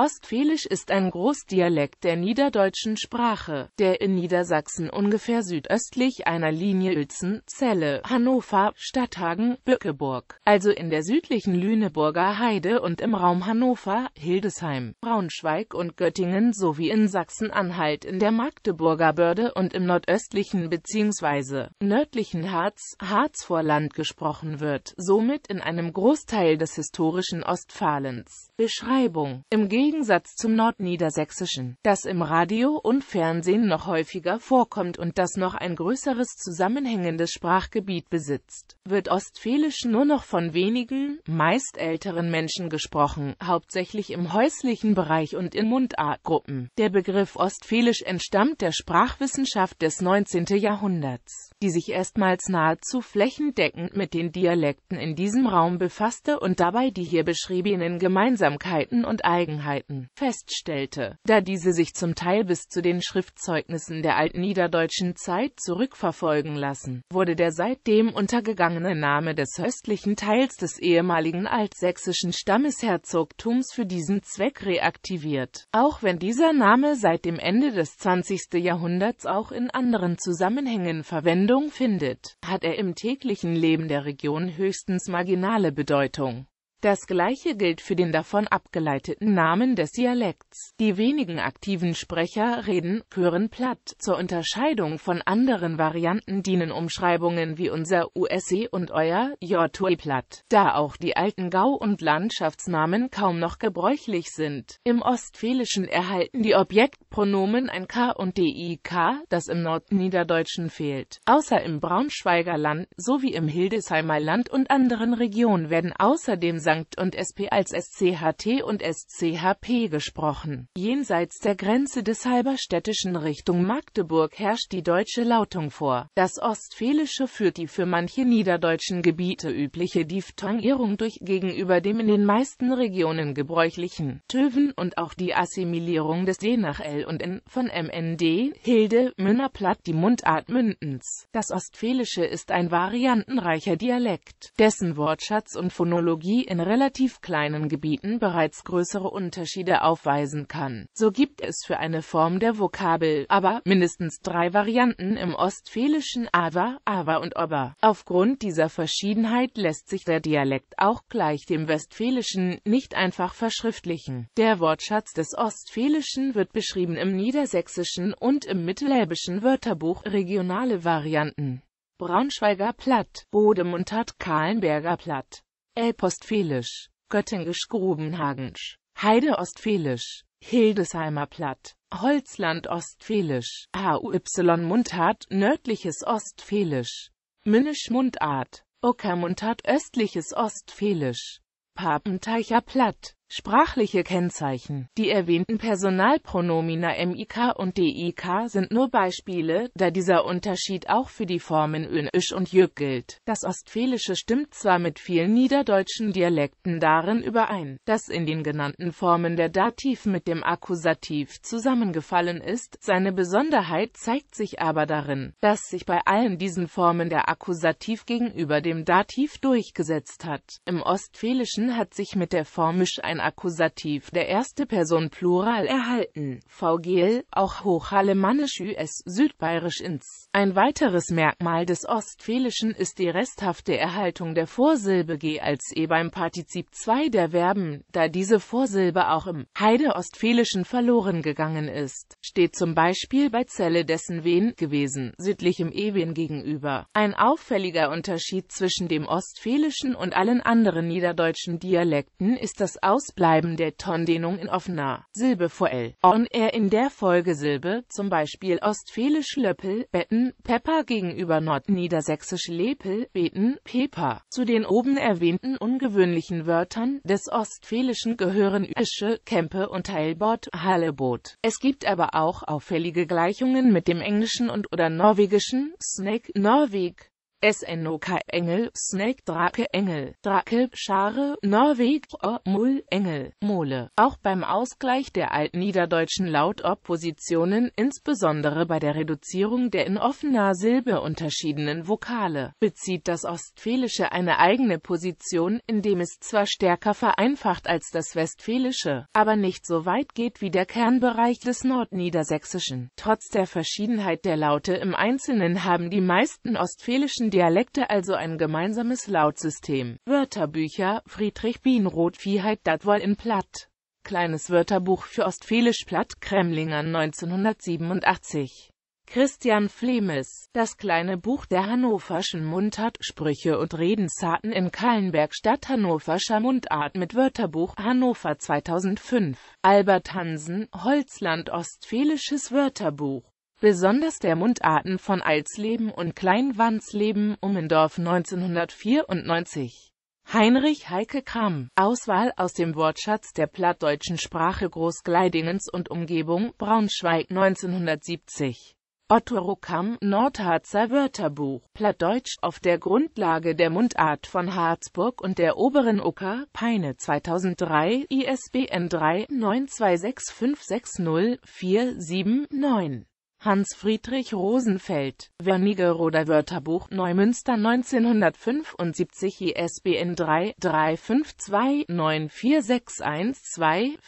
Ostfälisch ist ein Großdialekt der niederdeutschen Sprache, der in Niedersachsen ungefähr südöstlich einer Linie Uelzen, Celle, Hannover, Stadthagen, Bückeburg, also in der südlichen Lüneburger Heide und im Raum Hannover, Hildesheim, Braunschweig und Göttingen sowie in Sachsen-Anhalt in der Magdeburger Börde und im nordöstlichen bzw. nördlichen Harz, Harzvorland gesprochen wird, somit in einem Großteil des historischen Ostfalens. Beschreibung Im Gegensatz Gegensatz zum Nordniedersächsischen, das im Radio und Fernsehen noch häufiger vorkommt und das noch ein größeres zusammenhängendes Sprachgebiet besitzt, wird Ostfälisch nur noch von wenigen, meist älteren Menschen gesprochen, hauptsächlich im häuslichen Bereich und in Mundartgruppen. Der Begriff Ostfälisch entstammt der Sprachwissenschaft des 19. Jahrhunderts, die sich erstmals nahezu flächendeckend mit den Dialekten in diesem Raum befasste und dabei die hier beschriebenen Gemeinsamkeiten und Eigenheiten Arbeiten, feststellte, da diese sich zum Teil bis zu den Schriftzeugnissen der altniederdeutschen Zeit zurückverfolgen lassen, wurde der seitdem untergegangene Name des östlichen Teils des ehemaligen altsächsischen Stammesherzogtums für diesen Zweck reaktiviert, auch wenn dieser Name seit dem Ende des 20. Jahrhunderts auch in anderen Zusammenhängen Verwendung findet, hat er im täglichen Leben der Region höchstens marginale Bedeutung. Das gleiche gilt für den davon abgeleiteten Namen des Dialekts. Die wenigen aktiven Sprecher reden, hören platt. Zur Unterscheidung von anderen Varianten dienen Umschreibungen wie unser USE und euer JOTUE platt, da auch die alten Gau- und Landschaftsnamen kaum noch gebräuchlich sind. Im Ostfälischen erhalten die Objektpronomen ein K und DIK, das im Nordniederdeutschen fehlt. Außer im Braunschweiger Land sowie im Hildesheimer Land und anderen Regionen werden außerdem St. und SP als SCHT und SCHP gesprochen. Jenseits der Grenze des halberstädtischen Richtung Magdeburg herrscht die deutsche Lautung vor. Das Ostfälische führt die für manche niederdeutschen Gebiete übliche Diphthongierung durch gegenüber dem in den meisten Regionen gebräuchlichen Töwen und auch die Assimilierung des D nach L und N von MND, Hilde, Münnerplatt, die Mundart Mündens. Das Ostfälische ist ein variantenreicher Dialekt, dessen Wortschatz und Phonologie in in relativ kleinen Gebieten bereits größere Unterschiede aufweisen kann. So gibt es für eine Form der Vokabel aber mindestens drei Varianten im ostfälischen aber, aber und Oba. Aufgrund dieser Verschiedenheit lässt sich der Dialekt auch gleich dem westfälischen nicht einfach verschriftlichen. Der Wortschatz des Ostfälischen wird beschrieben im niedersächsischen und im mitteläbischen Wörterbuch regionale Varianten. Braunschweiger Platt, Bodemunter Kahlenberger Platt. Elbostfälisch, Göttingisch Grubenhagensch, Heide Ostfälisch, Hildesheimer Platt, Holzland Ostfälisch, HUY Mundart Nördliches Ostfälisch, Münnisch Mundart, Ucker Mundart Östliches Ostfälisch, Papenteicher Platt Sprachliche Kennzeichen Die erwähnten Personalpronomina MIK und DIK sind nur Beispiele, da dieser Unterschied auch für die Formen ön, isch und jück gilt. Das Ostfälische stimmt zwar mit vielen niederdeutschen Dialekten darin überein, dass in den genannten Formen der Dativ mit dem Akkusativ zusammengefallen ist, seine Besonderheit zeigt sich aber darin, dass sich bei allen diesen Formen der Akkusativ gegenüber dem Dativ durchgesetzt hat. Im Ostfälischen hat sich mit der Form ein ein Akkusativ der erste Person Plural erhalten. VGL, auch hochalemannisch US, südbayerisch ins. Ein weiteres Merkmal des Ostfälischen ist die resthafte Erhaltung der Vorsilbe G als E beim Partizip 2 der Verben, da diese Vorsilbe auch im Heide-Ostfälischen verloren gegangen ist. Steht zum Beispiel bei Zelle dessen Wen gewesen, südlichem Ewen gegenüber. Ein auffälliger Unterschied zwischen dem Ostfälischen und allen anderen niederdeutschen Dialekten ist das Aus Ausbleiben der Tondehnung in offener Silbe vor L. On er in der Folgesilbe, zum Beispiel ostfälisch Löppel, Betten, Pepper gegenüber nordniedersächsisch Lepel, Beten, Peper. Zu den oben erwähnten ungewöhnlichen Wörtern des Ostfälischen gehören Ösche, Kempe und Heilbord, Hallebot. Es gibt aber auch auffällige Gleichungen mit dem englischen und oder norwegischen Snake, Norweg. SNOK Engel, Snake Drake Engel, Drake, Schare, Norweg, o, Mull, Engel, Mole. Auch beim Ausgleich der altniederdeutschen Lautoppositionen, insbesondere bei der Reduzierung der in offener Silbe unterschiedenen Vokale, bezieht das Ostfälische eine eigene Position, indem es zwar stärker vereinfacht als das Westfälische, aber nicht so weit geht wie der Kernbereich des Nordniedersächsischen. Trotz der Verschiedenheit der Laute im Einzelnen haben die meisten ostfälischen bilden Dialekte also ein gemeinsames Lautsystem. Wörterbücher Friedrich Bienroth Viehheit dat wohl in Platt. Kleines Wörterbuch für Ostfälisch Platt Kremlinger 1987. Christian Flemes, das kleine Buch der hannoverschen Mundart, Sprüche und Redensarten in Kallenbergstadt, Hannoverscher Mundart mit Wörterbuch, Hannover 2005. Albert Hansen, Holzland Ostfälisches Wörterbuch besonders der Mundarten von Alsleben und Kleinwandsleben Ummendorf 1994. Heinrich Heike Kramm, Auswahl aus dem Wortschatz der plattdeutschen Sprache Großgleidingens und Umgebung, Braunschweig 1970. Otto Ruckam, Nordharzer Wörterbuch, Plattdeutsch auf der Grundlage der Mundart von Harzburg und der Oberen Ucker, Peine 2003, ISBN 3 926560479. Hans Friedrich Rosenfeld, Wernigeroder Wörterbuch, Neumünster 1975 ISBN 3-352-94612-4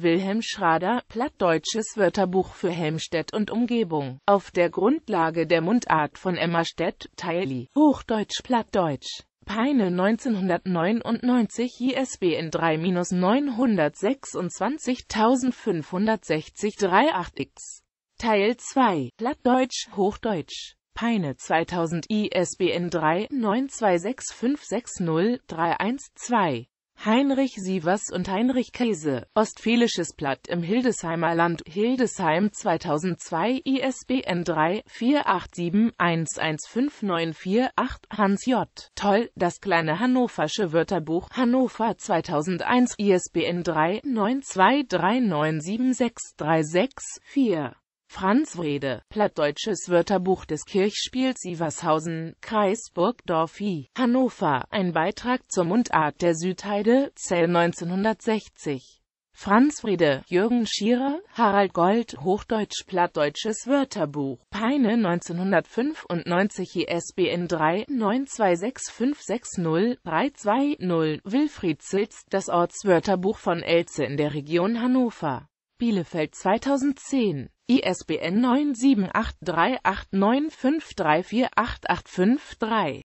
Wilhelm Schrader, Plattdeutsches Wörterbuch für Helmstedt und Umgebung, auf der Grundlage der Mundart von Emma Stedt, Teili, Hochdeutsch, Plattdeutsch. Peine 1999 ISBN 3 926 x Teil 2, Plattdeutsch, Hochdeutsch. Peine 2000 ISBN 3-926560312. Heinrich Sievers und Heinrich Käse, Ostfälisches Blatt im Hildesheimer Land, Hildesheim 2002, ISBN 3 487 11594 Hans J. Toll, das kleine hannoversche Wörterbuch, Hannover 2001, ISBN 3-923976364. Franz Wrede, Plattdeutsches Wörterbuch des Kirchspiels Ivershausen, Kreis Burgdorfi, Hannover, ein Beitrag zur Mundart der Südheide, Zell 1960. Franz Wrede, Jürgen Schierer, Harald Gold, Hochdeutsch Plattdeutsches Wörterbuch, Peine 1995 ISBN 3-926560320, 926560 Wilfried Silz, das Ortswörterbuch von Elze in der Region Hannover. Bielefeld 2010 ISBN 9783895348853.